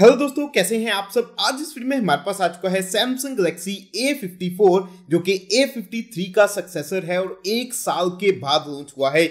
hello दोस्तों कैसे हैं आप सब आज इस वीडियो में हमारे पास आ चुका है सैमसंग गैलेक्सी A54 जो कि A53 का सक्सेसर है और एक साल के बाद लॉन्च हुआ है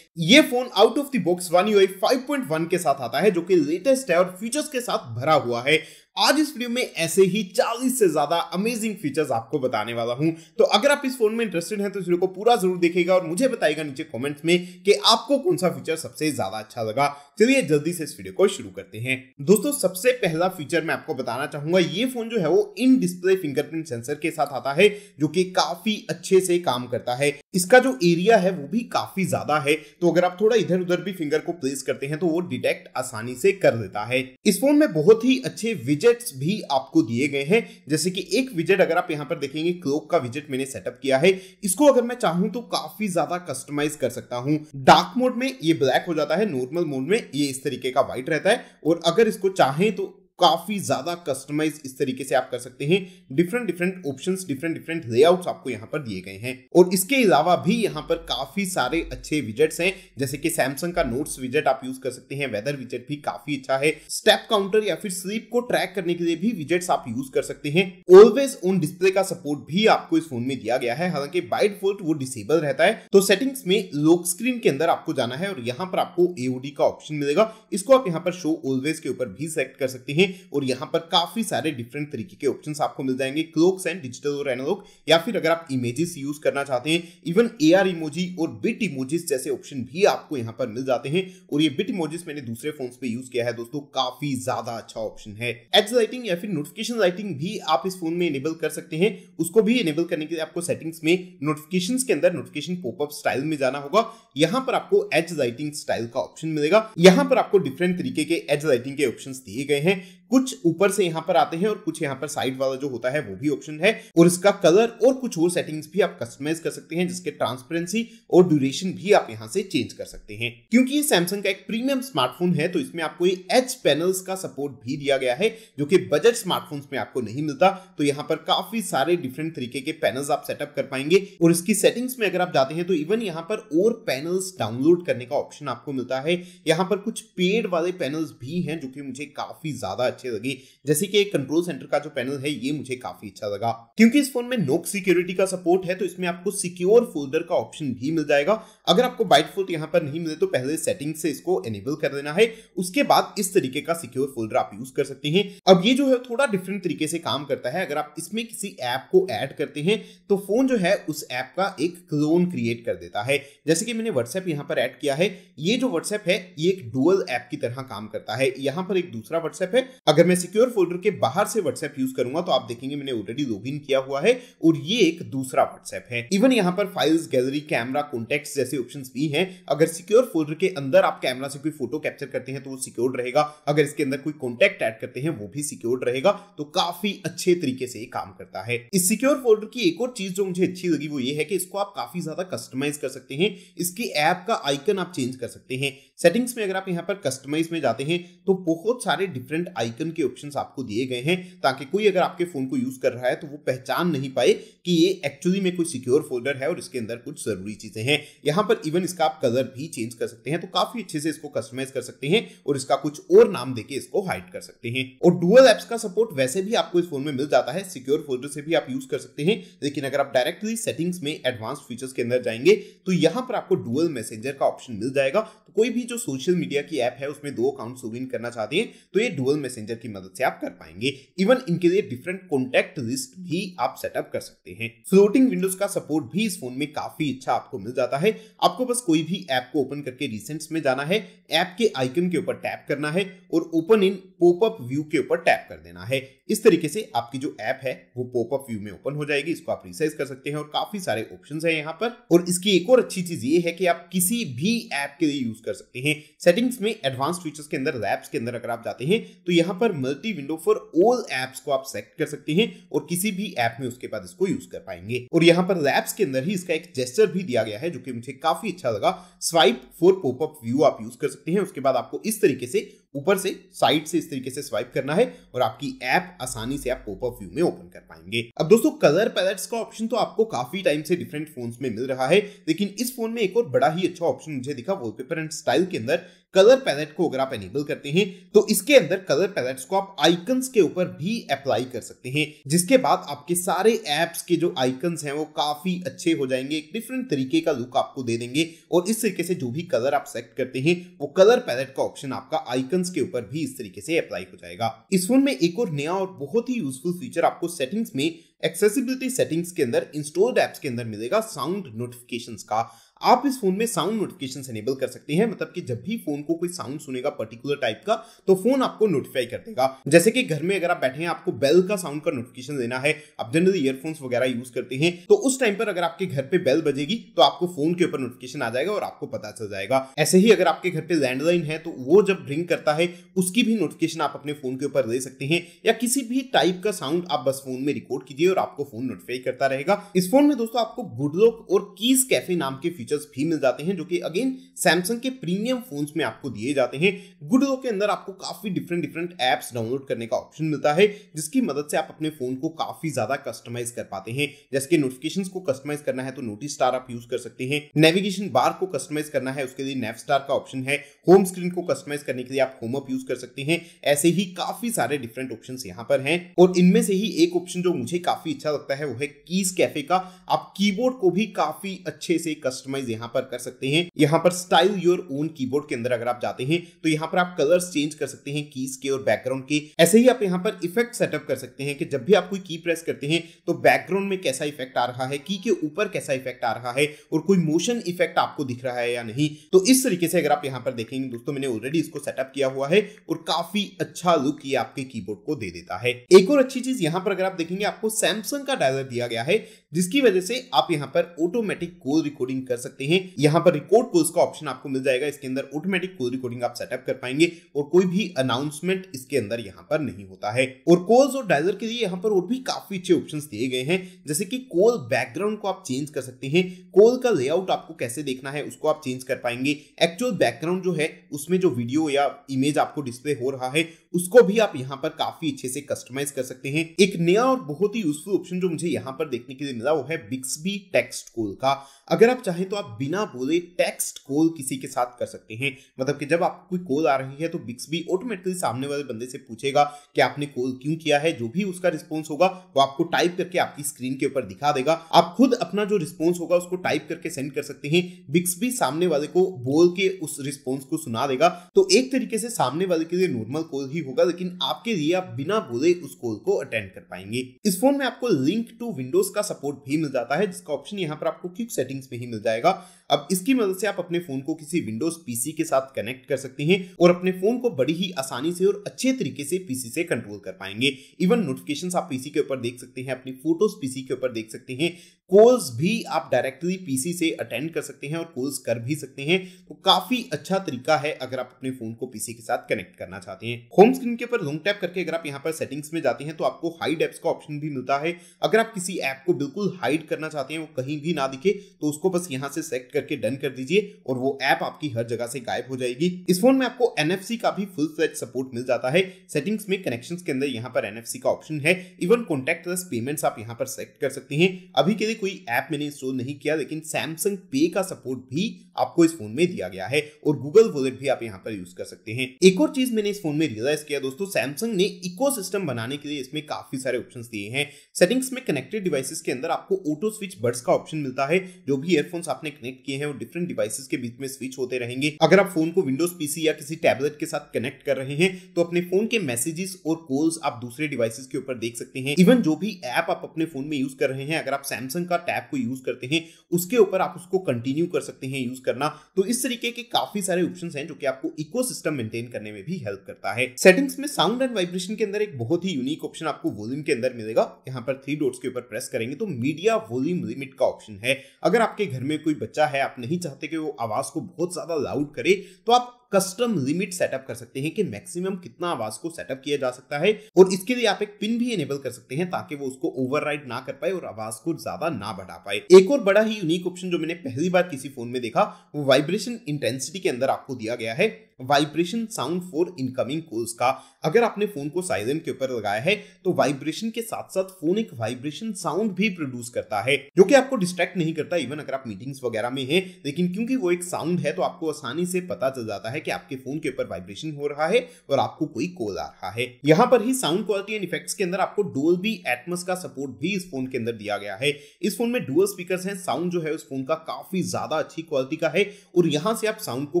ये phone out of the box One UI 5.1 के साथ आता है जो कि लेटेस्ट है और फीचर्स के साथ भरा हुआ है आज इस वीडियो में ऐसे ही 40 से ज्यादा अमेजिंग फीचर्स आपको बताने वाला हूं तो अगर आप इस फोन में इंटरेस्टेड हैं तो इस वीडियो को पूरा जरूर देखेगा और मुझे बताएगा नीचे कमेंट्स में कि आपको कौन सा फीचर सबसे ज्यादा अच्छा लगा चलिए जल्दी से इस वीडियो को शुरू करते हैं दोस्तों सबसे पहला फीचर मैं आपको बताना चाहूंगा ये फोन जो है वो इन डिस्प्ले फिंगरप्रिंट सेंसर के साथ आता है जो कि काफी अच्छे से काम करता है इसका जो एरिया है वो भी काफी ज्यादा है तो अगर आप थोड़ा इधर उधर भी फिंगर को प्लेस करते हैं तो वो डिटेक्ट आसानी से कर देता है इस फोन में बहुत ही अच्छे विज विजेट्स भी आपको दिए गए हैं जैसे कि एक विजेट अगर आप यहाँ पर देखेंगे क्लोक का विजेट मैंने सेटअप किया है इसको अगर मैं चाहूं तो काफी ज्यादा कस्टमाइज कर सकता हूं डार्क मोड में ये ब्लैक हो जाता है नॉर्मल मोड में ये इस तरीके का व्हाइट रहता है और अगर इसको चाहें तो काफ़ी ज़्यादा कस्टमाइज इस तरीके से आप कर सकते हैं different different option different different layouts आपको यहाँ पर दिए गए हैं और इसके अलावा भी यहाँ पर काफ़ी सारे अच्छे विजेट्स हैं जैसे कि सैमसंग का नोट्स विजेट आप यूज कर सकते हैं वेदर विजेट भी काफ़ी अच्छा है स्टेप काउंटर या फिर स्लीप को ट्रैक करने के लिए भी विजेट्स आप यूज कर सकते हैं ऑलवेज ऑन डिस्प्ले का सपोर्ट भी आपको इस फोन में दिया गया है हालांकि बाइट फोल्ट वो डिसेबल रहता है तो सेटिंग्स में लॉक स्क्रीन के अंदर आपको जाना है और यहाँ पर आपको एओडी का ऑप्शन मिलेगा इसको आप यहाँ पर शो ऑलवेज के ऊपर भी सेलेक्ट कर सकते हैं और यहाँ पर काफ़ी सारे डिफरेंट तरीके के ऑप्शन आपको मिल जाएंगे क्लोक्स एंड डिजिटल और एनालॉग या फिर अगर आप इमेजेस यूज करना चाहते हैं इवन ए आर इमोजी और बिट इमोजीज जैसे ऑप्शन भी आपको यहाँ पर मिल जाते हैं और ये बिट इमोजीज मैंने दूसरे फोन पे यूज किया है दोस्तों काफी ज्यादा अच्छा ऑप्शन है एड्स लाइटिंग या फिर नोटिफिकेशन लाइटिंग भी आप इस फोन में इनेबल कर सकते हैं उसको भी इनेबल करने के लिए आपको सेटिंग्स में नोटिफिकेशन के अंदर नोटिफिकेशन पोपअप स्टाइल में जाना होगा यहाँ पर आपको एज लाइटिंग स्टाइल का ऑप्शन मिलेगा यहाँ पर आपको डिफरेंट तरीके के एज लाइटिंग के ऑप्शन दिए गए हैं कुछ ऊपर से यहाँ पर आते हैं और कुछ यहाँ पर साइड वाला जो होता है वो भी ऑप्शन है और इसका कलर और कुछ और सेटिंग्स भी आप कस्टमाइज कर सकते हैं जिसके ट्रांसपेरेंसी और ड्यूरेशन भी आप यहाँ से चेंज कर सकते हैं क्योंकि ये सैमसंग का एक प्रीमियम स्मार्टफोन है तो इसमें आपको ये एच पैनल्स का सपोर्ट भी दिया गया है जो कि बजट स्मार्टफोन में आपको नहीं मिलता तो यहाँ पर काफी सारे डिफरेंट तरीके के पैनल आप सेटअप कर पाएंगे और इसकी सेटिंग्स में अगर आप जाते हैं तो इवन यहाँ पर और पैनल डाउनलोड करने का ऑप्शन आपको मिलता है यहाँ पर कुछ पेड वाले पैनल्स भी हैं जो कि मुझे काफी ज्यादा ज्यादा अच्छे लगी जैसे कि एक कंट्रोल सेंटर का जो पैनल है ये मुझे काफी अच्छा लगा क्योंकि इस फोन में नोक सिक्योरिटी का सपोर्ट है तो इसमें आपको सिक्योर फोल्डर का ऑप्शन भी मिल जाएगा अगर आपको बाइट फोल्ड यहाँ पर नहीं मिले तो पहले सेटिंग से इसको एनेबल कर देना है उसके बाद इस तरीके का सिक्योर फोल्डर आप यूज कर सकते हैं अब ये जो है थोड़ा डिफरेंट तरीके से काम करता है अगर आप इसमें किसी ऐप को ऐड करते हैं तो फोन जो है उस ऐप का एक क्लोन क्रिएट कर देता है जैसे कि मैंने व्हाट्सएप यहाँ पर ऐड किया है ये जो व्हाट्सएप है ये एक डुअल ऐप की तरह काम करता है यहाँ पर एक दूसरा व्हाट्सएप है अगर मैं सिक्योर फोल्डर के बाहर से व्हाट्सएप यूज करूंगा तो आप देखेंगे मैंने ऑलरेडी लॉग इन किया हुआ है और ये एक दूसरा व्हाट्सएप है इवन यहाँ पर फाइल्स गैलरी कैमरा कॉन्टेक्ट जैसे ऑप्शन भी है अगर सिक्योर फोल्डर के अंदर आप कैमरा से कोई फोटो कैप्चर करते हैं तो वो सिक्योर्ड रहेगा अगर इसके अंदर कोई कॉन्टेक्ट एड करते हैं वो भी सिक्योर्ड रहेगा तो काफी अच्छे तरीके से ये काम करता है इस सिक्योर फोल्डर की एक और चीज जो मुझे अच्छी लगी वो ये है कि इसको आप काफी ज्यादा कस्टमाइज कर सकते हैं इसकी ऐप का आइकन आप चेंज कर सकते हैं सेटिंग्स में अगर आप यहाँ पर कस्टमाइज में जाते हैं तो बहुत सारे डिफरेंट आइकन के ऑप्शंस आपको दिए गए हैं ताकि कोई अगर आपके फ़ोन को यूज़ कर रहा है तो वो पहचान नहीं पाए कि ये एक्चुअली में कोई सिक्योर फोल्डर है और इसके अंदर कुछ ज़रूरी चीज़ें हैं यहाँ पर इवन इसका आप कलर भी चेंज कर सकते हैं तो काफ़ी अच्छे से इसको कस्टमाइज कर सकते हैं और इसका कुछ और नाम देके इसको हाइड कर सकते हैं और डुअल एप्स का सपोर्ट वैसे भी आपको इस फोन में मिल जाता है सिक्योर फोल्डर से भी आप यूज़ कर सकते हैं लेकिन अगर आप डायरेक्टली सेटिंग्स में एडवांस फीचर्स के अंदर जाएंगे तो यहाँ पर आपको डुअल मैसेजर का ऑप्शन मिल जाएगा तो कोई भी जो सोशल मीडिया की ऐप है उसमें दो अकाउंट सुविन करना चाहते हैं तो ये डुअल मैसेंजर की मदद से आप कर पाएंगे इवन इनके लिए डिफरेंट कॉन्टेक्ट लिस्ट भी आप सेटअप कर सकते हैं फ्लोटिंग विंडोज का सपोर्ट भी इस फोन में काफी अच्छा आपको मिल जाता है आपको बस कोई भी ऐप को ओपन करके रिसेंट्स में जाना है ऐप के आइकन के ऊपर टैप करना है और ओपन इन पॉपअप व्यू के ऊपर टैप कर देना है इस तरीके से आपकी जो ऐप है वो पॉपअप व्यू में ओपन हो जाएगी इसको आप रिसाइज कर सकते हैं और काफी सारे ऑप्शन है यहाँ पर और इसकी एक और अच्छी चीज ये है कि आप किसी भी ऐप के लिए यूज कर सकते हैं सेटिंग्स में एडवांस फीचर्स के अंदर लैब्स के अंदर अगर आप जाते हैं तो यहां पर multi window for all apps को आप सेलेक्ट कर सकते हैं और किसी भी ऐप में उसके बाद इसको यूज कर पाएंगे और यहाँ पर लैब्स के अंदर ही इसका एक जेस्टर भी दिया गया है जो कि मुझे काफी अच्छा लगा स्वाइप फॉर पॉपअप व्यू आप यूज कर सकते हैं उसके बाद आपको इस तरीके से ऊपर से साइड से इस तरीके से स्वाइप करना है और आपकी ऐप आसानी से आप पॉपअप व्यू में ओपन कर पाएंगे अब दोस्तों कलर पैलेट्स का ऑप्शन तो आपको काफी टाइम से डिफरेंट फोन में मिल रहा है लेकिन इस फोन में एक और बड़ा ही अच्छा ऑप्शन मुझे दिखा वॉलपेपर एंड स्टाइल के अंदर कलर पैलेट को अगर आप एनेबल करते हैं तो इसके अंदर कलर पैलेट्स को आप आइकन्स के ऊपर भी अप्लाई कर सकते हैं जिसके बाद आपके सारे एप्स के जो आइकन्स हैं वो काफी अच्छे हो जाएंगे एक डिफरेंट तरीके का लुक आपको दे देंगे और इस तरीके से जो भी कलर आप सेलेक्ट करते हैं वो कलर पैलेट का ऑप्शन आपका आइकन सेटिंग्स के ऊपर भी इस तरीके से अप्लाई हो जाएगा इस फोन में एक और नया और बहुत ही यूजफुल फीचर आपको सेटिंग्स में एक्सेसिबिलिटी सेटिंग्स के अंदर इंस्टॉल्ड एप्स के अंदर मिलेगा साउंड नोटिफिकेशन का आप इस फोन में साउंड नोटिफिकेशन एनेबल कर सकते हैं मतलब कि जब भी फोन को कोई साउंड सुनेगा पर्टिकुलर टाइप का तो फोन आपको नोटिफाई कर देगा जैसे कि घर में अगर आप बैठे हैं आपको बेल का साउंड का नोटिफिकेशन देना है आप जनरली ईयरफोन्स वगैरह यूज करते हैं तो उस टाइम पर अगर आपके घर पे बेल बजेगी तो आपको फोन के ऊपर नोटिफिकेशन आ जाएगा और आपको पता चल जाएगा ऐसे ही अगर आपके घर पे लैंडलाइन है तो वो जब रिंग करता है उसकी भी नोटिफिकेशन आप अपने फोन के ऊपर ले सकते हैं या किसी भी टाइप का साउंड आप बस फोन में रिकॉर्ड कीजिए और आपको फोन नोटिफाई करता रहेगा इस फोन में दोस्तों आपको गुडलॉक और कीज कैफे नाम के फीचर फीचर्स भी मिल जाते हैं जो कि अगेन सैमसंग के प्रीमियम फोन्स में आपको दिए जाते हैं गुडो के अंदर आपको काफ़ी डिफरेंट डिफरेंट एप्स डाउनलोड करने का ऑप्शन मिलता है जिसकी मदद से आप अपने फ़ोन को काफ़ी ज़्यादा कस्टमाइज कर पाते हैं जैसे कि नोटिफिकेशन को कस्टमाइज करना है तो नोटिस स्टार आप यूज़ कर सकते हैं नेविगेशन बार को कस्टमाइज करना है उसके लिए नेव स्टार का ऑप्शन है होम स्क्रीन को कस्टमाइज करने के लिए आप होम अप यूज़ कर सकते हैं ऐसे ही काफ़ी सारे डिफरेंट ऑप्शन यहाँ पर है और इनमें से ही एक ऑप्शन जो मुझे काफ़ी अच्छा लगता है वो है कीज कैफे का आप कीबोर्ड को भी काफ़ी अच्छे से कस्टमाइज कस्टमाइज यहाँ पर कर सकते हैं यहाँ पर स्टाइल योर ओन कीबोर्ड के अंदर अगर आप जाते हैं तो यहाँ पर आप कलर्स चेंज कर सकते हैं कीज के और बैकग्राउंड के ऐसे ही आप यहाँ पर इफेक्ट सेटअप कर सकते हैं कि जब भी आप कोई की प्रेस करते हैं तो बैकग्राउंड में कैसा इफेक्ट आ रहा है की के ऊपर कैसा इफेक्ट आ रहा है और कोई मोशन इफेक्ट आपको दिख रहा है या नहीं तो इस तरीके से अगर आप यहाँ पर देखेंगे दोस्तों मैंने ऑलरेडी इसको सेटअप किया हुआ है और काफी अच्छा लुक ये आपके कीबोर्ड को दे देता है एक और अच्छी चीज यहाँ पर अगर आप देखेंगे आपको सैमसंग का डायलर दिया गया है जिसकी वजह से आप यहाँ पर ऑटोमेटिक कॉल रिकॉर्डिंग कर सकते सकते हैं यहां पर रिकॉर्ड कॉल्स का ऑप्शन आपको मिल जाएगा इसके अंदर ऑटोमेटिक कॉल रिकॉर्डिंग आप सेटअप कर पाएंगे और कोई भी अनाउंसमेंट इसके अंदर यहाँ पर नहीं होता है और कोल्स और डायलर के लिए यहाँ पर और भी काफी अच्छे ऑप्शन दिए गए हैं जैसे कि कोल बैकग्राउंड को आप चेंज कर सकते हैं कोल का लेआउट आपको कैसे देखना है उसको आप चेंज कर पाएंगे एक्चुअल बैकग्राउंड जो है उसमें जो वीडियो या इमेज आपको डिस्प्ले हो रहा है उसको भी आप यहाँ पर काफी अच्छे से कस्टमाइज कर सकते हैं एक नया और बहुत ही यूजफुल ऑप्शन जो मुझे यहाँ पर देखने के लिए मिला वो है बिक्सबी टेक्स्ट कोल का अगर आप चाहें तो आप बिना बोले टेक्स्ट कॉल किसी के साथ कर सकते हैं मतलब कि जब आपको कोई कॉल आ रही है तो बिक्सबी ऑटोमेटिकली सामने वाले बंदे से पूछेगा कि आपने कॉल क्यों किया है जो भी उसका रिस्पॉन्स होगा वो आपको टाइप करके आपकी स्क्रीन के ऊपर दिखा देगा आप खुद अपना जो रिस्पॉन्स होगा उसको टाइप करके सेंड कर सकते हैं बिक्सबी सामने वाले को बोल के उस रिस्पॉन्स को सुना देगा तो एक तरीके से सामने वाले के लिए नॉर्मल कॉल ही होगा लेकिन आपके लिए आप बिना बोले उस कॉल को अटेंड कर पाएंगे इस फोन में आपको लिंक टू विंडोज का सपोर्ट भी मिल जाता है जिसका ऑप्शन यहाँ पर आपको क्विक सेटिंग्स में ही मिल जाएगा 차이가 अब इसकी मदद से आप अपने फोन को किसी विंडोज पीसी के साथ कनेक्ट कर सकते हैं और अपने फोन को बड़ी ही आसानी से और अच्छे तरीके से पीसी से कंट्रोल कर पाएंगे इवन नोटिफिकेशन आप पीसी के ऊपर देख सकते हैं अपनी फोटोज पीसी के ऊपर देख सकते हैं कॉल्स भी आप डायरेक्टली पीसी से अटेंड कर सकते हैं और कॉल्स कर भी सकते हैं तो काफी अच्छा तरीका है अगर आप अपने फोन को पीसी के साथ कनेक्ट करना चाहते हैं होम स्क्रीन के ऊपर लॉन्ग टैप करके अगर आप यहाँ पर सेटिंग्स में जाते हैं तो आपको हाइड एप्स का ऑप्शन भी मिलता है अगर आप किसी ऐप को बिल्कुल हाइड करना चाहते हैं वो कहीं भी ना दिखे तो उसको बस यहाँ से सेलेक्ट करके डन कर दीजिए और वो ऐप आपकी हर जगह से गायब हो जाएगी इस फोन में आपको एन का भी फुल फ्लेज सपोर्ट मिल जाता है सेटिंग्स में कनेक्शन के अंदर यहाँ पर एन का ऑप्शन है इवन कॉन्टेक्ट पेमेंट्स आप यहाँ पर सेलेक्ट कर सकते हैं अभी के लिए कोई ऐप मैंने इंस्टॉल नहीं किया लेकिन सैमसंग पे का सपोर्ट भी आपको इस फोन में दिया गया है और गूगल वॉलेट भी आप यहाँ पर यूज कर सकते हैं एक और चीज मैंने इस फोन में रियलाइज किया दोस्तों सैमसंग ने इको बनाने के लिए इसमें काफी सारे ऑप्शन दिए हैं सेटिंग्स में कनेक्टेड डिवाइसेस के अंदर आपको ऑटो स्विच बर्ड्स का ऑप्शन मिलता है जो भी एयरफोन्स आपने कनेक्ट किए हैं वो डिफरेंट डिवाइसेस के बीच में स्विच होते रहेंगे अगर आप फोन को विंडोज पीसी या किसी टैबलेट के साथ कनेक्ट कर रहे हैं तो अपने फोन के मैसेजेस और कॉल्स आप दूसरे डिवाइसेस के ऊपर देख सकते हैं इवन जो भी ऐप आप अपने फोन में यूज कर रहे हैं अगर आप सैमसंग का टैब को यूज करते हैं उसके ऊपर आप उसको कंटिन्यू कर सकते हैं यूज करना तो इस तरीके के काफी सारे ऑप्शन है जो की आपको इकोसिस्टम मेंटेन करने में भी हेल्प करता है सेटिंग्स में साउंड एंड वाइब्रेशन के अंदर एक बहुत ही यूनिक ऑप्शन आपको वॉल्यूम के अंदर मिलेगा यहाँ पर थ्री डोट्स के ऊपर प्रेस करेंगे तो मीडिया वॉल्यूम लिमिट का ऑप्शन है अगर आपके घर में कोई बच्चा है है आप नहीं चाहते कि वो आवाज को बहुत ज्यादा लाउड करे तो आप कस्टम लिमिट सेटअप कर सकते हैं कि मैक्सिमम कितना आवाज को सेटअप किया जा सकता है और इसके लिए आप एक पिन भी इनेबल कर सकते हैं ताकि वो उसको ओवरराइड ना कर पाए और आवाज को ज्यादा ना बढ़ा पाए एक और बड़ा ही यूनिक ऑप्शन जो मैंने पहली बार किसी फोन में देखा वो वाइब्रेशन इंटेंसिटी के अंदर आपको दिया गया है vibration sound for incoming calls का अगर आपने फोन को साइलेंट के ऊपर लगाया है तो वाइब्रेशन के साथ साथ फोन एक वाइब्रेशन साउंड भी प्रोड्यूस करता है जो कि आपको डिस्ट्रैक्ट नहीं करता इवन अगर आप मीटिंग्स वगैरह में हैं लेकिन क्योंकि वो एक साउंड है तो आपको आसानी से पता चल जाता है है कि आपके फोन के ऊपर वाइब्रेशन हो रहा है और आपको कोई कॉल आ रहा है यहाँ पर ही साउंड क्वालिटी एंड इफेक्ट्स के अंदर आपको डोल बी एटमस का सपोर्ट भी इस फोन के अंदर दिया गया है इस फोन में डुअल स्पीकर है साउंड जो है उस फोन का काफी ज्यादा अच्छी क्वालिटी का है और यहाँ से आप साउंड को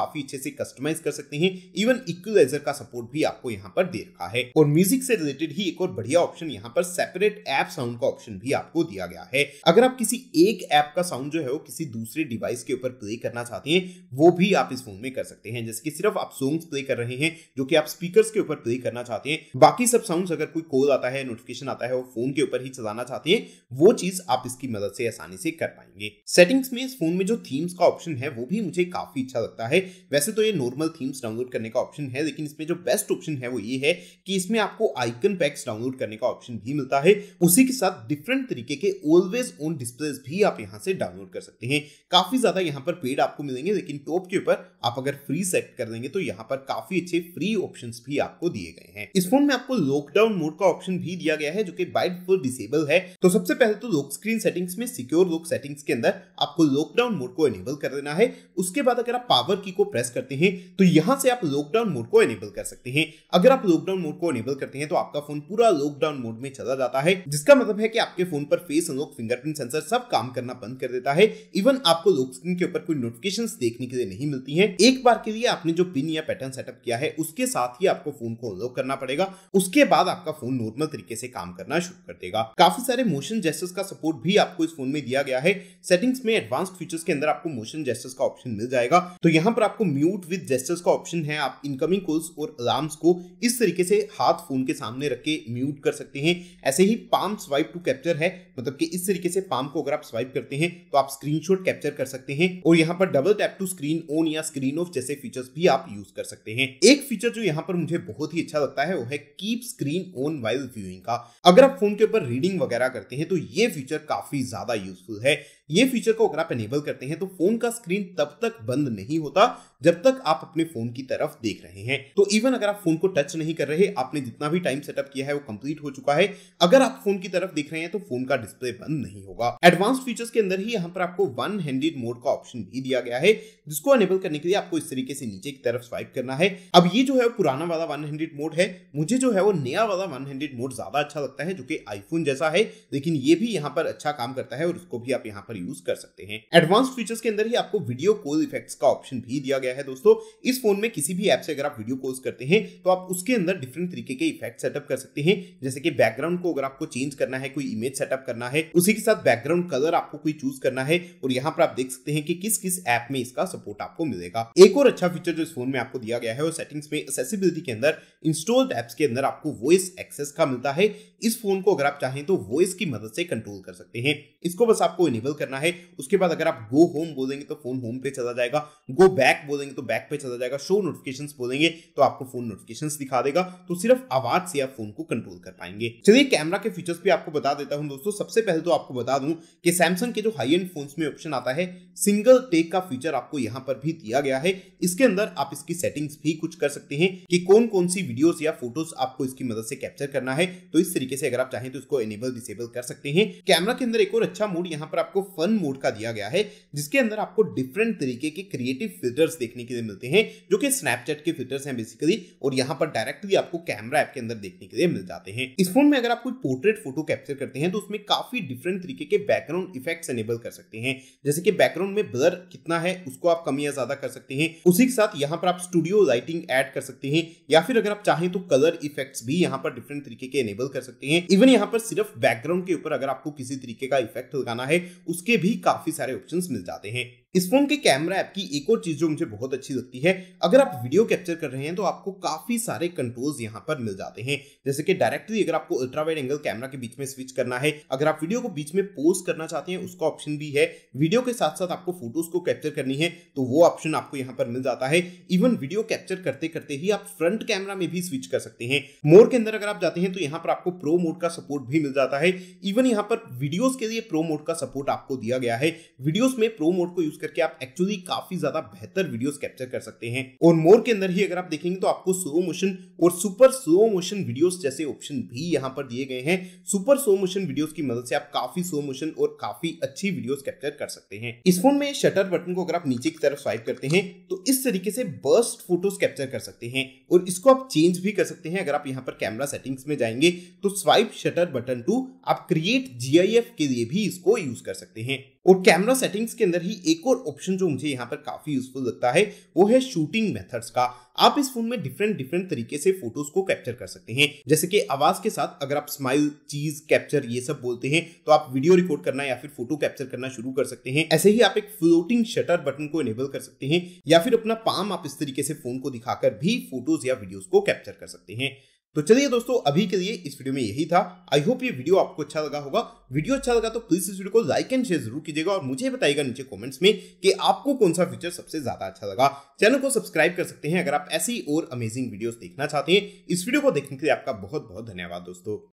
काफी अच्छे से कस्टमाइज कर सकते हैं इवन इक्वलाइजर का सपोर्ट भी आपको यहाँ पर दे रखा है और म्यूजिक से रिलेटेड ही एक और बढ़िया ऑप्शन यहाँ पर सेपरेट ऐप साउंड का ऑप्शन भी आपको दिया गया है अगर आप किसी एक ऐप का साउंड जो है वो किसी दूसरे डिवाइस के ऊपर प्ले करना चाहते हैं वो भी आप इस फोन में कर सकते हैं जैसे जैसे कि सिर्फ आप सॉन्ग्स प्ले कर रहे हैं जो कि आप स्पीकर के ऊपर प्ले करना चाहते हैं बाकी सब साउंड अगर कोई कॉल आता है नोटिफिकेशन आता है वो फोन के ऊपर ही चलाना चाहते हैं वो चीज आप इसकी मदद से आसानी से कर पाएंगे सेटिंग्स में इस फोन में जो थीम्स का ऑप्शन है वो भी मुझे काफी अच्छा लगता है वैसे तो ये नॉर्मल थीम्स डाउनलोड करने का ऑप्शन है लेकिन इसमें जो बेस्ट ऑप्शन है वो ये है कि इसमें आपको आइकन पैक्स डाउनलोड करने का ऑप्शन भी मिलता है उसी के साथ डिफरेंट तरीके के ऑलवेज ऑन डिस्प्ले भी आप यहाँ से डाउनलोड कर सकते हैं काफी ज्यादा यहाँ पर पेड आपको मिलेंगे लेकिन टॉप के ऊपर आप अगर फ्री सेट एक्सेप्ट कर देंगे तो यहाँ पर काफी अच्छे फ्री ऑप्शन भी आपको दिए गए हैं इस फोन में आपको लॉकडाउन मोड का ऑप्शन भी दिया गया है जो की बाइट फुल डिसेबल है तो सबसे पहले तो लॉक स्क्रीन सेटिंग्स में सिक्योर लॉक सेटिंग्स के अंदर आपको लॉकडाउन मोड को एनेबल कर देना है उसके बाद अगर आप पावर की को प्रेस करते हैं तो यहाँ से आप लॉकडाउन मोड को एनेबल कर सकते हैं अगर आप लॉकडाउन मोड को एनेबल करते हैं तो आपका फोन पूरा लॉकडाउन मोड में चला जाता है जिसका मतलब है कि आपके फोन पर फेस अनलॉक फिंगरप्रिंट सेंसर सब काम करना बंद कर देता है इवन आपको लॉक स्क्रीन के ऊपर कोई नोटिफिकेशन देखने के लिए नहीं मिलती है एक बार के लिए आपने जो पिन या पैटर्न सेटअप किया है उसके साथ ही आपको फोन को अनलॉक करना पड़ेगा उसके बाद आपका फोन नॉर्मल तरीके से काम करना शुरू कर देगा काफी सारे मोशन जेस्टर्स का सपोर्ट भी आपको इस फोन में दिया गया है सेटिंग्स में एडवांस फीचर्स के अंदर आपको मोशन जेस्टर्स का ऑप्शन मिल जाएगा तो यहाँ पर आपको म्यूट विद जेस्टर्स का ऑप्शन है आप इनकमिंग कॉल्स और अलार्म्स को इस तरीके से हाथ फोन के सामने रख के म्यूट कर सकते हैं ऐसे ही पाम स्वाइप टू कैप्चर है मतलब कि इस तरीके से पाम को अगर आप स्वाइप करते हैं तो आप स्क्रीनशॉट कैप्चर कर सकते हैं और यहाँ पर double tap to screen on या स्क्रीन ऑफ जैसे फीचर्स फीचर्स भी आप यूज कर सकते हैं एक फीचर जो यहाँ पर मुझे बहुत ही अच्छा लगता है वो है keep screen on while viewing का अगर आप फोन के ऊपर रीडिंग वगैरह करते हैं तो ये फीचर काफी ज्यादा यूजफुल है ये फीचर को अगर आप एनेबल करते हैं तो फोन का स्क्रीन तब तक बंद नहीं होता जब तक आप अपने फोन की तरफ देख रहे हैं तो इवन अगर आप फोन को टच नहीं कर रहे आपने जितना भी टाइम सेटअप किया है वो कंप्लीट हो चुका है अगर आप फोन की तरफ देख रहे हैं तो फोन का डिस्प्ले बंद नहीं होगा एडवांस फीचर्स के अंदर ही यहाँ पर आपको वन हैंडेड मोड का ऑप्शन भी दिया गया है जिसको एनेबल करने के लिए आपको इस तरीके से नीचे की तरफ स्वाइप करना है अब ये जो है पुराना वाला वन हंड्रेड मोड है मुझे जो है वो नया वाला वन हंड्रेड मोड ज्यादा अच्छा लगता है जो कि आईफोन जैसा है लेकिन ये भी यहाँ पर अच्छा काम करता है और उसको भी आप यहाँ पर यूज कर सकते हैं एडवांस फीचर्स के अंदर ही आपको वीडियो कॉल इफेक्ट्स का ऑप्शन भी दिया गया है दोस्तों इस फोन में किसी भी ऐप से अगर आप वीडियो कॉल करते हैं तो आप उसके अंदर डिफरेंट तरीके के इफेक्ट सेटअप कर सकते हैं जैसे कि बैकग्राउंड को अगर आपको चेंज करना है कोई इमेज सेटअप करना है उसी के साथ बैकग्राउंड कलर आपको कोई चूज करना है और यहाँ पर आप देख सकते हैं कि किस किस ऐप में इसका सपोर्ट आपको मिलेगा एक और अच्छा फीचर जो इस फोन में आपको दिया गया है वो सेटिंग्स में एसेसिबिलिटी के अंदर इंस्टॉल एप्स के अंदर आपको वॉइस एक्सेस का मिलता है इस फोन को अगर आप चाहें तो वॉइस की मदद से कंट्रोल कर सकते हैं इसको बस आपको इनेबल करना है उसके बाद अगर आप गो होम बोलेंगे तो फोन होम पे चला जाएगा गो बैक बोलेंगे तो बैक पे चला जाएगा शो नोटिफिकेशन बोलेंगे तो आपको फोन नोटिफिकेशन दिखा देगा तो सिर्फ आवाज से आप फोन को कंट्रोल कर पाएंगे चलिए कैमरा के फीचर्स भी आपको बता देता हूँ दोस्तों सबसे पहले तो आपको बता दूं कि सैमसंग के जो हाई एंड फोन में ऑप्शन आता है सिंगल टेक का फीचर आपको यहाँ पर भी दिया गया है इसके अंदर आप इसकी सेटिंग्स भी कुछ कर सकते हैं कि कौन कौन सी वीडियोस या फोटोज आपको इसकी मदद से कैप्चर करना है तो इस तरीके से अगर आप चाहें तो इसको एनेबल डिसेबल कर सकते हैं कैमरा के अंदर एक और अच्छा मोड यहाँ पर आपको फन मोड का दिया गया है जिसके अंदर आपको डिफरेंट तरीके के क्रिएटिव फिल्टर्स देखने के लिए मिलते हैं जो कि स्नैपचैट के फिल्टर्स हैं बेसिकली और यहाँ पर डायरेक्टली आपको कैमरा ऐप के अंदर देखने के लिए मिल जाते हैं इस फोन में अगर आप कोई पोर्ट्रेट फोटो कैप्चर करते हैं तो उसमें काफी डिफरेंट तरीके के बैकग्राउंड इफेक्ट्स एनेबल कर सकते हैं जैसे कि बैकग्राउंड में ब्लर कितना है उसको आप कम या ज्यादा कर सकते हैं उसी के साथ यहाँ पर आप स्टूडियो लाइटिंग ऐड कर सकते हैं या फिर अगर आप चाहें तो कलर इफेक्ट्स भी यहाँ पर डिफरेंट तरीके के एनेबल कर सकते हैं इवन यहाँ पर सिर्फ बैकग्राउंड के ऊपर अगर आपको किसी तरीके का इफेक्ट लगाना है उसके भी काफी सारे ऑप्शन मिल जाते हैं इस फोन के कैमरा ऐप की एक और चीज जो मुझे बहुत अच्छी लगती है अगर आप वीडियो कैप्चर कर रहे हैं तो आपको काफी सारे कंट्रोल्स यहाँ पर मिल जाते हैं जैसे कि डायरेक्टली अगर आपको अल्ट्रा वाइड एंगल कैमरा के बीच में स्विच करना है अगर आप वीडियो को बीच में पोस्ट करना चाहते हैं उसका ऑप्शन भी है वीडियो के साथ साथ आपको फोटोज को कैप्चर करनी है तो वो ऑप्शन आपको यहाँ पर मिल जाता है इवन वीडियो कैप्चर करते करते ही आप फ्रंट कैमरा में भी स्विच कर सकते हैं मोर के अंदर अगर आप जाते हैं तो यहाँ पर आपको प्रो मोड का सपोर्ट भी मिल जाता है इवन यहाँ पर वीडियोज के लिए प्रो मोड का सपोर्ट आपको दिया गया है वीडियोज में प्रो मोड को यूज करके आप एक्चुअली काफी ज्यादा बेहतर वीडियोस कैप्चर कर सकते हैं और मोर के अंदर ही अगर आप देखेंगे तो आपको स्लो मोशन और सुपर स्लो मोशन वीडियोस जैसे ऑप्शन भी यहाँ पर दिए गए हैं सुपर स्लो मोशन वीडियोस की मदद से आप काफी स्लो मोशन और काफी अच्छी वीडियोस कैप्चर कर सकते हैं इस फोन में शटर बटन को अगर आप नीचे की तरफ स्वाइप करते हैं तो इस तरीके से बर्स्ट फोटोज कैप्चर कर सकते हैं और इसको आप चेंज भी कर सकते हैं अगर आप यहाँ पर कैमरा सेटिंग्स में जाएंगे तो स्वाइप शटर बटन टू आप क्रिएट जीआईएफ के लिए भी इसको यूज कर सकते हैं और कैमरा सेटिंग्स के अंदर ही एक और ऑप्शन जो मुझे यहाँ पर काफ़ी यूजफुल लगता है वो है शूटिंग मेथड्स का आप इस फोन में डिफरेंट डिफरेंट तरीके से फोटोज को कैप्चर कर सकते हैं जैसे कि आवाज के साथ अगर आप स्माइल चीज कैप्चर ये सब बोलते हैं तो आप वीडियो रिकॉर्ड करना या फिर फोटो कैप्चर करना शुरू कर सकते हैं ऐसे ही आप एक फ्लोटिंग शटर बटन को इनेबल कर सकते हैं या फिर अपना पाम आप इस तरीके से फोन को दिखाकर भी फोटोज या वीडियोज को कैप्चर कर सकते हैं तो चलिए दोस्तों अभी के लिए इस वीडियो में यही था आई होप ये वीडियो आपको अच्छा लगा होगा वीडियो अच्छा लगा तो प्लीज इस वीडियो को लाइक एंड शेयर जरूर कीजिएगा और मुझे बताइएगा नीचे कमेंट्स में कि आपको कौन सा फीचर सबसे ज्यादा अच्छा लगा चैनल को सब्सक्राइब कर सकते हैं अगर आप ऐसी और अमेजिंग वीडियो देखना चाहते हैं इस वीडियो को देखने के लिए आपका बहुत बहुत धन्यवाद दोस्तों